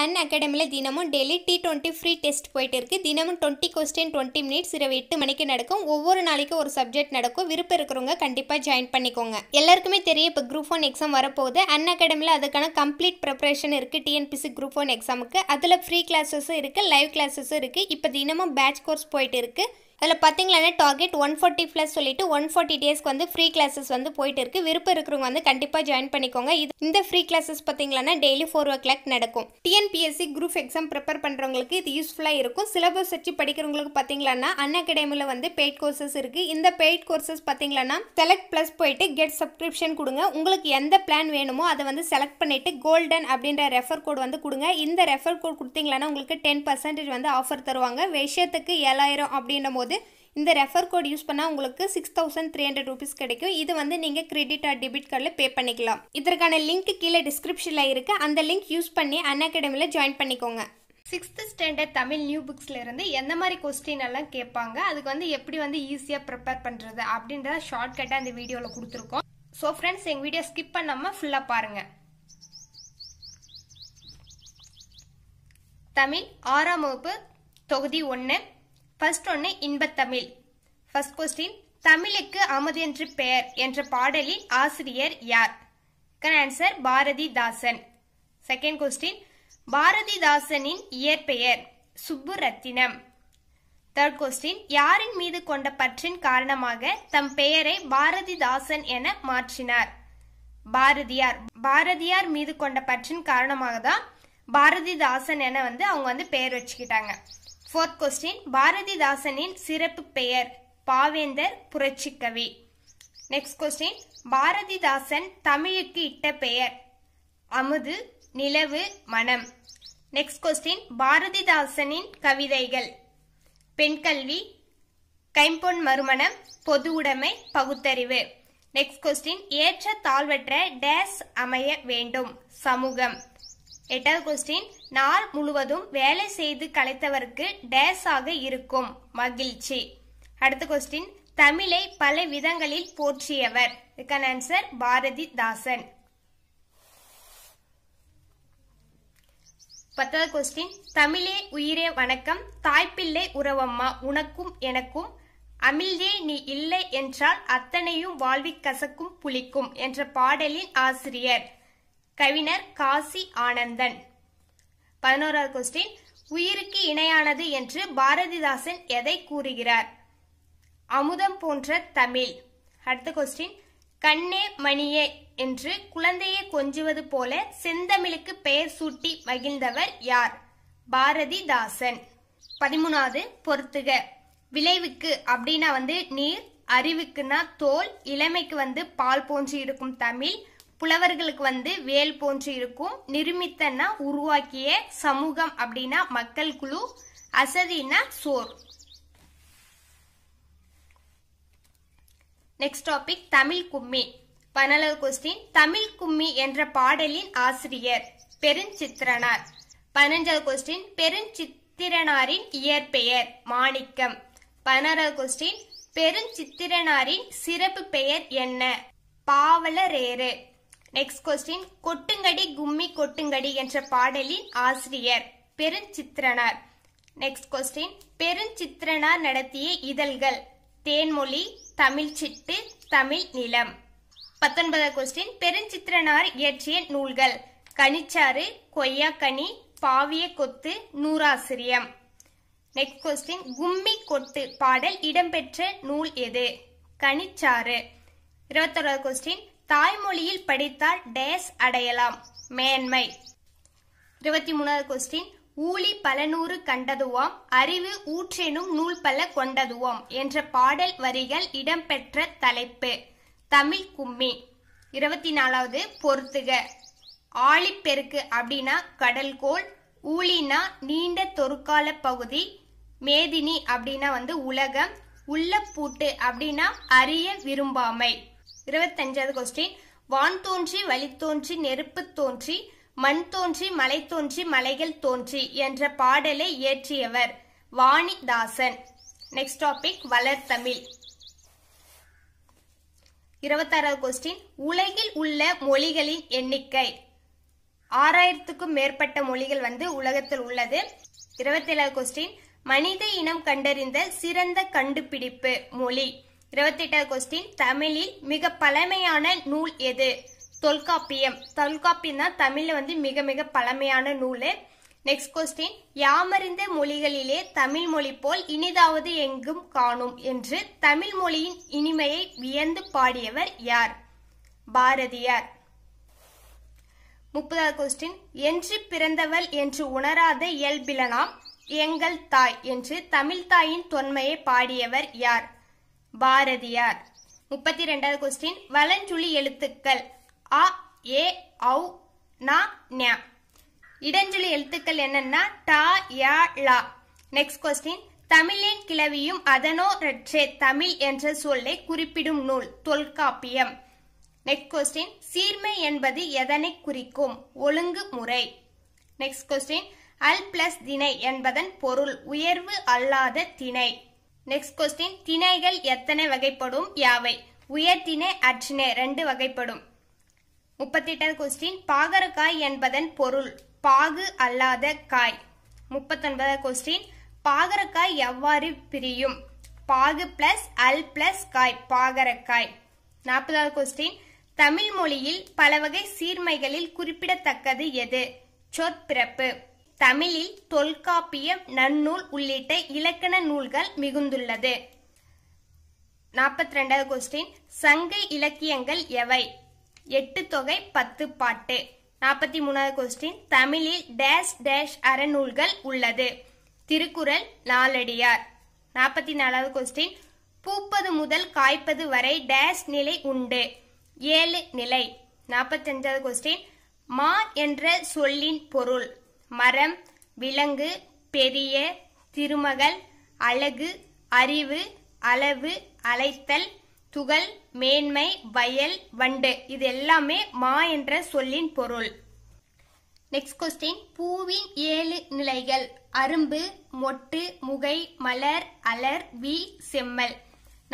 an அகாடமியில் தினமும் daily T twenty free test போயிட்டு இருக்குது தினமும் டுவெண்ட்டி கொஸ்டின் டுவெண்ட்டி மினிட்ஸ் இரவு எட்டு மணிக்கு நடக்கும் ஒவ்வொரு நாளைக்கும் ஒரு சப்ஜெக்ட் நடக்கும் விருப்பம் இருக்கிறவங்க கண்டிப்பாக ஜாயின் பண்ணிக்கோங்க எல்லாருக்குமே தெரியும் இப்போ குரூப் ஒன் எக்ஸாம் வரப்போகுது அன் அகாடமியில் அதுக்கான கம்ப்ளீட் ப்ரிப்பரேஷன் இருக்குது டிஎன்பிசி குரூப் ஒன் எக்ஸாமுக்கு அதில் ஃப்ரீ கிளாஸஸும் இருக்குது லைவ் கிளாஸஸும் இருக்குது இப்போ தினமும் பேட்ச் கோர்ஸ் போயிட்டு இருக்குது அதில் பார்த்தீங்கன்னா டார்கெட் ஒன் ஃபார்ட்டி ப்ளஸ் சொல்லிட்டு ஒன் ஃபார்ட்டி டேஸ்க்கு வந்து ஃப்ரீ கிளாஸஸ் வந்து போயிட்டு இருக்குது விருப்பம் இருக்கிறவங்க வந்து கண்டிப்பாக ஜாயின் பண்ணிக்கோங்க இது இந்த ஃப்ரீ கிளாஸஸ் பார்த்தீங்கன்னா டெய்லி ஃபோர் ஓ கிளாக் நடக்கும் டிஎன்பிஎஸ்சி குரூப் எக்ஸாம் ப்ரிப்பேர் பண்ணுறவங்களுக்கு இது யூஸ்ஃபுல்லாக இருக்கும் சிலபஸ் வச்சு படிக்கிறவங்களுக்கு அன் அகாடமியில் வந்து பெய்ட் கோர்சஸ் இருக்குது இந்த பெய்ட் கோர்சஸ் பார்த்தீங்கன்னா செலக்ட் ப்ளஸ் போயிட்டு கெட் சப்ஸ்கிரிப்ஷன் கொடுங்க உங்களுக்கு எந்த பிளான் வேணுமோ அதை வந்து செலக்ட் பண்ணிவிட்டு கோல்டன் அப்படின்ற ரெஃபர் கோட் வந்து கொடுங்க இந்த ரெஃபர் கோட் கொடுத்தீங்கன்னா உங்களுக்கு டென் பர்சன்டேஜ் வந்து ஆஃபர் தருவாங்க விஷயத்துக்கு ஏழாயிரம் அப்படின்ற போது போது இந்த ரெஃபர் கோட் யூஸ் பண்ணால் உங்களுக்கு six thousand three hundred rupees கிடைக்கும் இது வந்து நீங்கள் கிரெடிட் ஆர் டெபிட் கார்டில் பே பண்ணிக்கலாம் இதற்கான லிங்க் கீழே டிஸ்கிரிப்ஷனில் இருக்குது அந்த லிங்க் யூஸ் பண்ணி அன் அகாடமியில் ஜாயின் பண்ணிக்கோங்க சிக்ஸ்த் ஸ்டாண்டர்ட் தமிழ் நியூ இருந்து எந்த மாதிரி கொஸ்டின் எல்லாம் கேட்பாங்க அதுக்கு வந்து எப்படி வந்து ஈஸியாக ப்ரிப்பேர் பண்ணுறது அப்படின்றத ஷார்ட்கட்டாக அந்த வீடியோவில் கொடுத்துருக்கோம் ஸோ ஃப்ரெண்ட்ஸ் எங்கள் வீடியோ ஸ்கிப் பண்ணாமல் ஃபுல்லாக பாருங்கள் தமிழ் ஆறாம் வகுப்பு தொகுதி ஒன்று ஃபர்ஸ்ட் ஒன்று இன்பத்தமிழ் ஃபர்ஸ்ட் கொஸ்டின் தமிழுக்கு என்று பெயர் என்ற பாடலின் ஆசிரியர் யார் ஆன்சர் பாரதிதாசன் செகண்ட் கொஸ்டின் பாரதிதாசனின் இயற்பெயர் சுப்பு ரத்தினம் தேர்ட் கொஸ்டின் யாரின் மீது கொண்ட பற்றின் காரணமாக தம் பெயரை பாரதிதாசன் என மாற்றினார் பாரதியார் பாரதியார் மீது கொண்ட பற்றின் காரணமாக தான் பாரதிதாசன் என வந்து அவங்க வந்து பெயர் வச்சுக்கிட்டாங்க ஃபோர்த் கொஸ்டின் பாரதிதாசனின் சிறப்பு பெயர் பாவேந்தர் புரட்சிக்கவி நெக்ஸ்ட் கொஸ்டின் பாரதிதாசன் தமிழுக்கு இட்ட பெயர் அமுது நிலவு மனம் நெக்ஸ்ட் கொஸ்டின் பாரதிதாசனின் கவிதைகள் பெண்கல்வி கைம்பொன் மறுமணம் பொது உடைமை பகுத்தறிவு நெக்ஸ்ட் கொஸ்டின் ஏற்ற தாழ்வற்ற டேஸ் அமைய வேண்டும் சமூகம் எட்டாவது கொஸ்டின் நாள் முழுவதும் வேலை செய்து கலைத்தவருக்கு டேஸ் ஆக இருக்கும் மகிழ்ச்சி அடுத்த கொஸ்டின் தமிழை பல விதங்களில் போற்றியவர் இதுக்கான ஆன்சர் பாரதி தாசன் பத்தாவது கொஸ்டின் தமிழே உயிரே வணக்கம் தாய்ப்பிள்ளை உறவம்மா உனக்கும் எனக்கும் அமிழ்தே நீ இல்லை என்றால் அத்தனையும் வாழ்வி கசக்கும் புளிக்கும் என்ற பாடலின் ஆசிரியர் கவிஞர் காசி ஆனந்தன் பதினோராவது கொஸ்டின் உயிருக்கு இணையானது என்று பாரதிதாசன் எதை கூறுகிறார் அமுதம் போன்ற தமிழ் அடுத்த கொஸ்டின் கண்ணே மணியே என்று குழந்தையை கொஞ்சுவது போல செந்தமிழுக்கு பெயர் சூட்டி மகிழ்ந்தவர் யார் பாரதிதாசன் பதிமூணாவது பொறுத்துக விளைவுக்கு அப்படின்னா வந்து நீர் அறிவுக்குன்னா தோல் இளமைக்கு வந்து பால் போன்று இருக்கும் தமிழ் புலவர்களுக்கு வந்து வேல் போன்று இருக்கும் நிருமித்தன்னா உருவாக்கிய சமூகம் அப்படின்னா மக்கள் குழு அசதினா சோர் நெக்ஸ்ட் டாபிக் தமிழ் கும்மி பனலர் கொஸ்டின் தமிழ் கும்மி என்ற பாடலின் ஆசிரியர் பெருஞ்சித்திரனார் பதினஞ்சாவது கொஸ்டின் பெருஞ்சித்திரனாரின் இயற்பெயர் மாணிக்கம் பதினாறாவது கொஸ்டின் பெருஞ்சித்திரனாரின் சிறப்பு பெயர் என்ன பாவலரேறு நெக்ஸ்ட் கொஸ்டின் கொட்டுங்கடி கும்மி கொட்டுங்கடி என்ற பாடலின் ஆசிரியர் பெருஞ்சித்திரனார் நெக்ஸ்ட் கொஸ்டின் பெருஞ்சித்திரனார் நடத்திய இதழ்கள் தேன்மொழி தமிழ் சிட்டு தமிழ் நிலம் பத்தொன்பதாம் கொஸ்டின் பெருஞ்சித்திரனார் இயற்றிய நூல்கள் கனிச்சாறு கொய்யாக்கனி பாவிய கொத்து நூறாசிரியம் நெக்ஸ்ட் கொஸ்டின் கும்மி கொட்டு பாடல் இடம்பெற்ற நூல் எது கனிச்சாறு இருபத்தொராவது கொஸ்டின் தாய்மொழியில் படித்தால் டேஸ் அடையலாம் மேன்மை இருபத்தி மூணாவது கொஸ்டின் ஊழி பலநூறு கண்டதுவாம் அறிவு ஊற்றெனும் நூல் பல கொண்டதுவாம் என்ற பாடல் வரிகள் இடம்பெற்ற தலைப்பு தமிழ் கும்மி இருபத்தி நாலாவது பொறுத்துக ஆழிப்பெருக்கு அப்படின்னா கடல்கோள் ஊழினா நீண்ட தொற்கால பகுதி மேதினி அப்படின்னா வந்து உலகம் உள்ள பூட்டு அப்படின்னா அறிய விரும்பாமை இருபத்தஞ்சாவது கொஸ்டின் வான் தோன்றி வழி தோன்றி நெருப்பு தோன்றி மண் தோன்றி மலை தோன்றி மலைகள் தோன்றி என்ற பாடலை இயற்றியவர் வாணிதாசன் நெக்ஸ்ட் டாபிக் வளர்த்தமிழ் இருபத்தாறாவது கொஸ்டின் உலகில் உள்ள மொழிகளின் எண்ணிக்கை ஆறாயிரத்துக்கும் மேற்பட்ட மொழிகள் வந்து உலகத்தில் உள்ளது இருபத்தி ஏழாவது கொஸ்டின் மனித இனம் கண்டறிந்த சிறந்த கண்டுபிடிப்பு மொழி இருபத்தெட்டாவது கொஸ்டின் தமிழில் மிக பழமையான நூல் எது தொல்காப்பியம் தொல்காப்பியம் தான் தமிழில் வந்து மிக மிக பழமையான நூல் நெக்ஸ்ட் கொஸ்டின் யாமறிந்த மொழிகளிலே தமிழ் மொழி போல் இனிதாவது எங்கும் காணும் என்று தமிழ் மொழியின் இனிமையை வியந்து பாடியவர் யார் பாரதியார் முப்பதாவது கொஸ்டின் என்று பிறந்தவள் என்று உணராத இயல்பிலனாம் எங்கள் தாய் என்று தமிழ் தாயின் தொன்மையை பாடியவர் யார் பாரதியார் முப்பத்தி ரெண்டாவது கொஸ்டின் வலஞ்சுழி எழுத்துக்கள் அ ஏ ஔ நா ஞா இடஞ்சுழி எழுத்துக்கள் என்னன்னா டா யா லா நெக்ஸ்ட் கொஸ்டின் தமிழின் கிளவியும் அதனோ ரற்றே தமிழ் என்ற சொல்லை குறிப்பிடும் நூல் தொல்காப்பியம் நெக்ஸ்ட் கொஸ்டின் சீர்மை என்பது எதனை குறிக்கும் ஒழுங்கு முறை நெக்ஸ்ட் கொஸ்டின் அல் பிளஸ் திணை என்பதன் பொருள் உயர்வு அல்லாத திணை நெக்ஸ்ட் கொஸ்டின் திணைகள் எத்தனை வகைப்படும் யாவை திணை அற்றிணை ரெண்டு வகைப்படும் முப்பத்தெட்டாவது கொஸ்டின் பாகரக்காய் என்பதன் பொருள் பாகு அல்லாத காய் முப்பத்தொன்பதாவது கொஸ்டின் பாகரக்காய் எவ்வாறு பிரியும் பாகு பிளஸ் அல் பிளஸ் காய் பாகரக்காய் நாற்பதாவது கொஸ்டின் தமிழ் மொழியில் பல வகை சீர்மைகளில் குறிப்பிடத்தக்கது எது சொற்பிறப்பு தமிழில் தொல்காப்பியம் நன்னூல் உள்ளிட்ட இலக்கண நூல்கள் மிகுந்துள்ளது நாற்பத்தி ரெண்டாவது கொஸ்டின் சங்க இலக்கியங்கள் எவை எட்டு தொகை பத்து பாட்டு நாற்பத்தி மூணாவது கொஸ்டின் தமிழில் டேஷ் டேஷ் அறநூல்கள் உள்ளது திருக்குறள் நாலடியார் நாற்பத்தி நாலாவது கொஸ்டின் பூப்பது முதல் காய்ப்பது வரை டேஷ் நிலை உண்டு ஏழு நிலை நாற்பத்தஞ்சாவது கொஸ்டின் மா என்ற சொல்லின் பொருள் மரம் விலங்கு பெரிய திருமகள் அழகு அறிவு அளவு அழைத்தல் துகள் மேன்மை வயல் வண்டு இது எல்லாமே மா என்ற சொல்லின் பொருள் நெக்ஸ்ட் கொஸ்டின் பூவின் ஏழு நிலைகள் அரும்பு மொட்டு முகை மலர் அலர் வி செம்மல்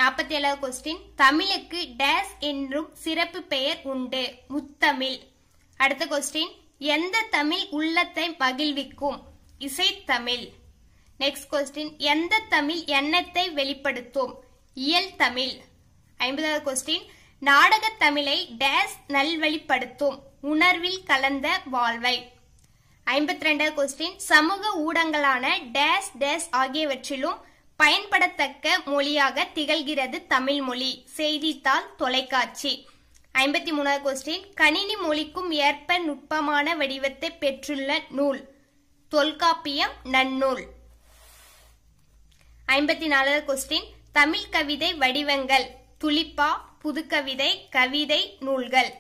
நாற்பத்தி ஏழாவது கொஸ்டின் தமிழுக்கு டேஸ் என்றும் சிறப்பு பெயர் உண்டு முத்தமிழ் அடுத்த கொஸ்டின் எந்த தமிழ் உள்ளத்தை மகிழ்விக்கும் இசைத்தமிழ் நெக்ஸ்ட் கொஸ்டின் எந்த தமிழ் எண்ணத்தை வெளிப்படுத்தும் இயல் தமிழ் ஐம்பதாவது கொஸ்டின் நாடக தமிழை டேஸ் நல்வழிப்படுத்தும் உணர்வில் கலந்த வாழ்வை ஐம்பத்தி ரெண்டாவது கொஸ்டின் சமூக ஊடகங்களான டேஸ் டேஸ் ஆகியவற்றிலும் பயன்படத்தக்க மொழியாக திகழ்கிறது தமிழ் மொழி செய்தித்தாள் தொலைக்காட்சி ஐம்பத்தி மூணாவது கொஸ்டின் கணினி மொழிக்கும் ஏற்ப நுட்பமான வடிவத்தை பெற்றுள்ள நூல் தொல்காப்பியம் நன்னூல் ஐம்பத்தி நாலாவது கொஸ்டின் தமிழ் கவிதை வடிவங்கள் துளிப்பா புதுக்கவிதை கவிதை நூல்கள்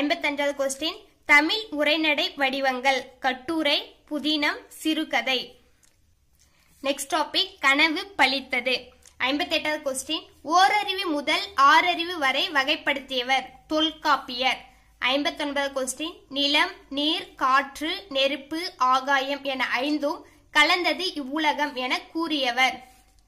ஐம்பத்தஞ்சாவது கொஸ்டின் தமிழ் உரைநடை வடிவங்கள் கட்டுரை புதினம் சிறுகதை நெக்ஸ்ட் டாபிக் கனவு பழித்தது ஐம்பத்தெட்டாவது கொஸ்டின் ஓரறிவு முதல் ஆறறிவு வரை வகைப்படுத்தியவர் தொல்காப்பியர் ஐம்பத்தொன்பது கொஸ்டின் நிலம் நீர் காற்று நெருப்பு ஆகாயம் என ஐந்தும் கலந்தது இவ்வுலகம் என கூறியவர்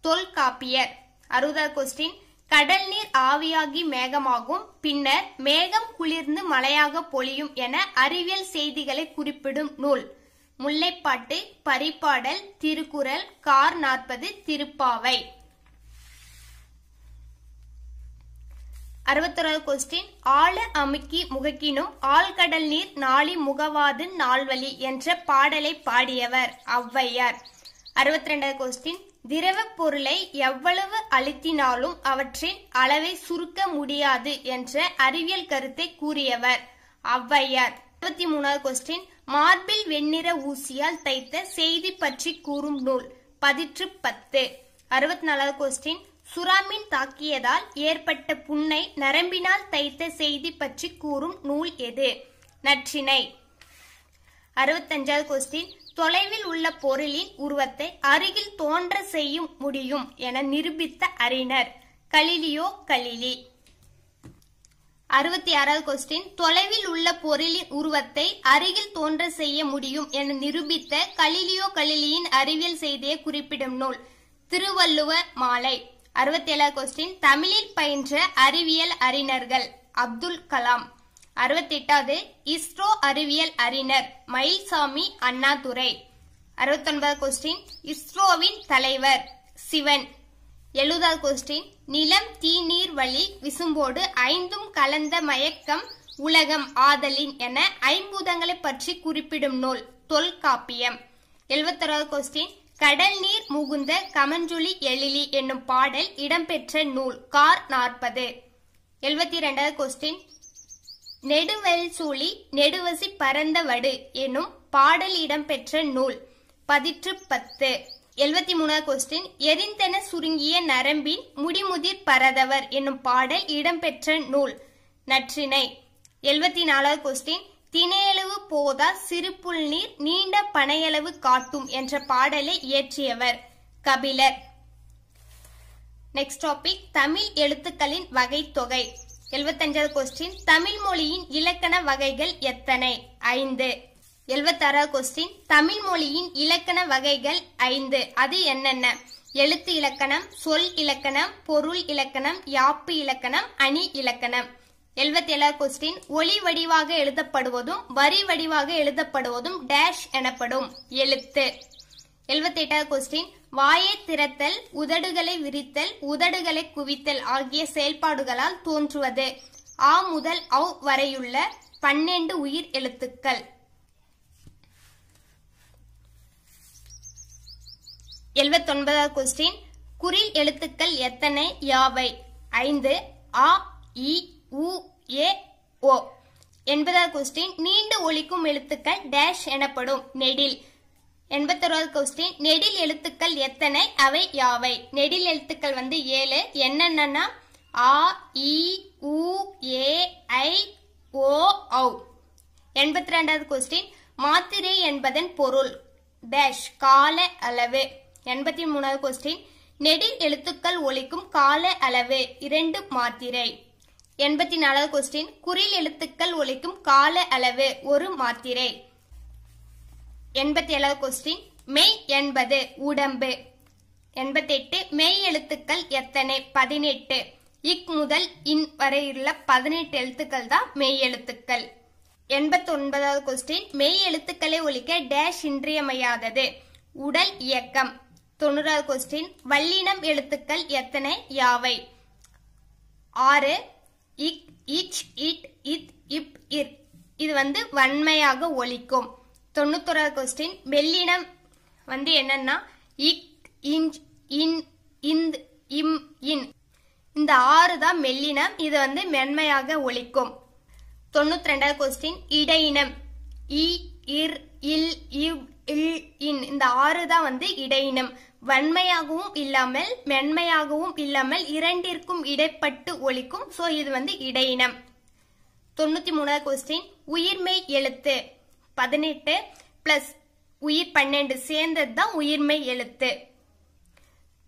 தொல்காப்பியர் அறுபதாவது கொஸ்டின் கடல் நீர் ஆவியாகி மேகமாகும் பின்னர் மேகம் குளிர்ந்து மழையாக பொழியும் என அறிவியல் செய்திகளை குறிப்பிடும் நூல் முல்லைப்பாட்டு பரிபாடல் திருக்குறள் கார் நாற்பது திருப்பாவை அறுபத்தொராவது கொஸ்டின் ஆழ அமுக்கி முகக்கினும் ஆழ்கடல் நீர் நாளி முகவாது நால்வழி என்ற பாடலை பாடியவர் ஔவையார் அறுபத்தி ரெண்டாவது கொஸ்டின் திரவ பொருளை எவ்வளவு அழுத்தினாலும் அவற்றின் அளவை சுருக்க முடியாது என்ற அறிவியல் கருத்தை கூறியவர் ஔவையார் இருபத்தி மூணாவது கொஸ்டின் மார்பில் வெண்ணிற ஊசியால் தைத்த செய்தி பற்றி கூறும் நூல் பதிற்று பத்து அறுபத்தி நாலாவது கொஸ்டின் சுறாமீன் தாக்கியதால் ஏற்பட்ட புண்ணை நரம்பினால் தைத்த செய்தி பற்றி கூறும் நூல் எது நற்றினை அறுபத்தஞ்சாவது கொஸ்டின் தொலைவில் உள்ள பொருளின் உருவத்தை அருகில் தோன்ற செய்யும் முடியும் என நிரூபித்த அறிஞர் கலிலியோ கலிலி அறுபத்தி ஆறாவது கொஸ்டின் தொலைவில் உள்ள பொருளின் உருவத்தை அருகில் தோன்ற செய்ய முடியும் என நிரூபித்த கலிலியோ கலிலியின் அறிவியல் செய்தியை குறிப்பிடும் நூல் திருவள்ளுவ மாலை அறுபத்தி கொஸ்டின் தமிழில் பயின்ற அறிவியல் அறிஞர்கள் அப்துல் கலாம் அறுபத்தெட்டாவது இஸ்ரோ அறிவியல் அறிஞர் மயில்சாமி அண்ணாதுரை அறுபத்தொன்பதாவது கொஸ்டின் இஸ்ரோவின் தலைவர் சிவன் எழுபதாவது கொஸ்டின் நிலம் தீ நீர் வழி விசும்போடு ஐந்தும் கலந்த மயக்கம் உலகம் ஆதலின் என ஐம்பூதங்களை பற்றி குறிப்பிடும் நூல் தொல்காப்பியம் எழுபத்தொராவது கொஸ்டின் கடல் நீர் முகுந்த கமஞ்சுளி எழிலி என்னும் பாடல் இடம்பெற்ற நூல் கார் நாற்பது எழுபத்தி இரண்டாவது கொஸ்டின் நெடுவெல் சூழி நெடுவசி பரந்த வடு எனும் பாடல் இடம்பெற்ற நூல் பதிற்று பத்து எழுபத்தி மூணாவது கொஸ்டின் எரிந்தன சுருங்கிய நரம்பின் முடிமுதிர் பரதவர் என்னும் பாடல் இடம்பெற்ற நூல் நற்றினை எழுபத்தி நாலாவது கொஸ்டின் தினையளவு போதா சிறுபுல் நீர் நீண்ட பனையளவு காட்டும் என்ற பாடலை இயற்றியவர் கபிலர் நெக்ஸ்ட் டாபிக் தமிழ் எழுத்துக்களின் வகைத்தொகை எழுபத்தஞ்சாவது கொஸ்டின் தமிழ் மொழியின் இலக்கண வகைகள் எத்தனை ஐந்து எழுபத்தாறாவது கொஸ்டின் தமிழ் மொழியின் இலக்கண வகைகள் ஐந்து அது என்னென்ன எழுத்து இலக்கணம் சொல் இலக்கணம் பொருள் இலக்கணம் யாப்பு இலக்கணம் அணி இலக்கணம் எழுபத்தி கொஸ்டின் ஒளி வடிவாக எழுதப்படுவதும் வரி வடிவாக எழுதப்படுவதும் டேஷ் எனப்படும் எழுத்து எழுபத்தி எட்டாவது கொஸ்டின் வாயை திறத்தல் உதடுகளை விரித்தல் உதடுகளை குவித்தல் ஆகிய செயல்பாடுகளால் தோன்றுவது ஆ முதல் அவ் வரையுள்ள பன்னெண்டு உயிர் எழுத்துக்கள் எழுபத்தொன்பதாவது கொஸ்டின் குறில் எழுத்துக்கள் எத்தனை யாவை ஐந்து ஆ இ உ ஏ ஓ எண்பதாவது கொஸ்டின் நீண்டு ஒழிக்கும் எழுத்துக்கள் டேஷ் எனப்படும் நெடில் எண்பத்தொருவது கொஸ்டின் நெடில் எழுத்துக்கள் எத்தனை அவை யாவை நெடில் எழுத்துக்கள் வந்து ஏழு என்னென்னா ஆ இ உ ஏ ஐ ஓ ஔ எண்பத்தி ரெண்டாவது கொஸ்டின் மாத்திரை என்பதன் பொருள் டேஷ் கால அளவு எண்பத்தி மூணாவது கொஸ்டின் நெடில் எழுத்துக்கள் ஒழிக்கும் கால அளவு இரண்டு மாத்திரை எண்பத்தி நாலாவது கொஸ்டின் குறில் எழுத்துக்கள் ஒழிக்கும் கால அளவு ஒரு மாத்திரை எண்பத்தி ஏழாவது கொஸ்டின் மெய் என்பது உடம்பு எண்பத்தி எட்டு மெய் எழுத்துக்கள் எத்தனை பதினெட்டு இக் முதல் இன் வரை உள்ள பதினெட்டு எழுத்துக்கள் தான் மெய் எழுத்துக்கள் எண்பத்தி ஒன்பதாவது கொஸ்டின் மெய் எழுத்துக்களை ஒழிக்க டேஷ் இன்றியமையாதது உடல் இயக்கம் தொண்ணூறாவது கொஸ்டின் வல்லினம் எழுத்துக்கள் எத்தனை யாவை ஆறு இக் இச் இட் இத் இப் இர் இது வந்து வன்மையாக ஒலிக்கும் தொண்ணூத்தோராவது கொஸ்டின் மெல்லினம் வந்து என்னன்னா இக் இஞ்ச் இன் இந்த் இம் இன் இந்த ஆறு தான் மெல்லினம் இது வந்து மென்மையாக ஒழிக்கும் தொண்ணூத்தி ரெண்டாவது கொஸ்டின் இடையினம் இ இர் இல் இவ் இல் இன் இந்த ஆறு தான் வந்து இடையினம் வன்மையாகவும் இல்லாமல் மென்மையாகவும் இல்லாமல் இரண்டிற்கும் இடைப்பட்டு ஒழிக்கும் ஸோ இது வந்து இடையினம் தொண்ணூத்தி மூணாவது கொஸ்டின் உயிர்மெய் எழுத்து பதினெட்டு பிளஸ் உயிர் பன்னெண்டு சேர்ந்தது தான் உயிர்மெய் எழுத்து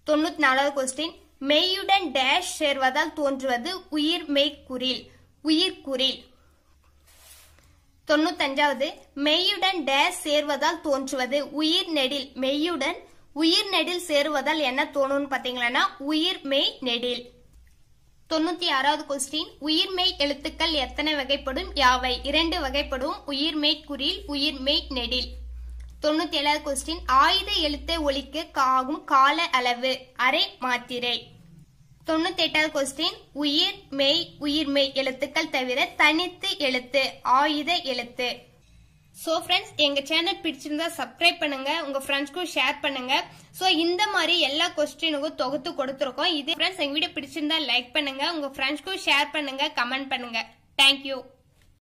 தொண்ணூத்தி நாலாவது கொஸ்டின் மெய்யுடன் டேஷ் சேர்வதால் தோன்றுவது உயிர் மெய்க்குறில் உயிர்குறில் தொண்ணூத்தஞ்சாவது மெய்யுடன் டேஷ் சேர்வதால் தோன்றுவது உயிர் நெடில் மெய்யுடன் உயிர் நெடில் சேருவதால் என்ன தோணும்னு பாத்தீங்கன்னா உயிர் மெய் நெடில் தொண்ணூத்தி ஆறாவது கொஸ்டின் மெய் எழுத்துக்கள் எத்தனை வகைப்படும் யாவை இரண்டு வகைப்படும் உயிர் குரில் உயிர் மெய் நெடில் தொண்ணூத்தி ஏழாவது கொஸ்டின் ஆயுத எழுத்தை ஒழிக்க ஆகும் கால அளவு அரை மாத்திரை தொண்ணூத்தி எட்டாவது கொஸ்டின் உயிர் மெய் மெய் எழுத்துக்கள் தவிர தனித்து எழுத்து ஆயுத எழுத்து ஸோ ஃப்ரெண்ட்ஸ் எங்கள் சேனல் பிடிச்சிருந்தா சப்ஸ்கிரைப் பண்ணுங்க உங்கள் ஃப்ரெண்ட்ஸ்க்கும் ஷேர் பண்ணுங்க ஸோ இந்த மாதிரி எல்லா கொஸ்டினுக்கும் தொகுத்து கொடுத்துருக்கோம் இது ஃப்ரெண்ட்ஸ் எங்கள் வீடியோ பிடிச்சிருந்தா லைக் பண்ணுங்க உங்கள் ஃப்ரெண்ட்ஸ்க்கும் ஷேர் பண்ணுங்க கமெண்ட் பண்ணுங்க தேங்க்யூ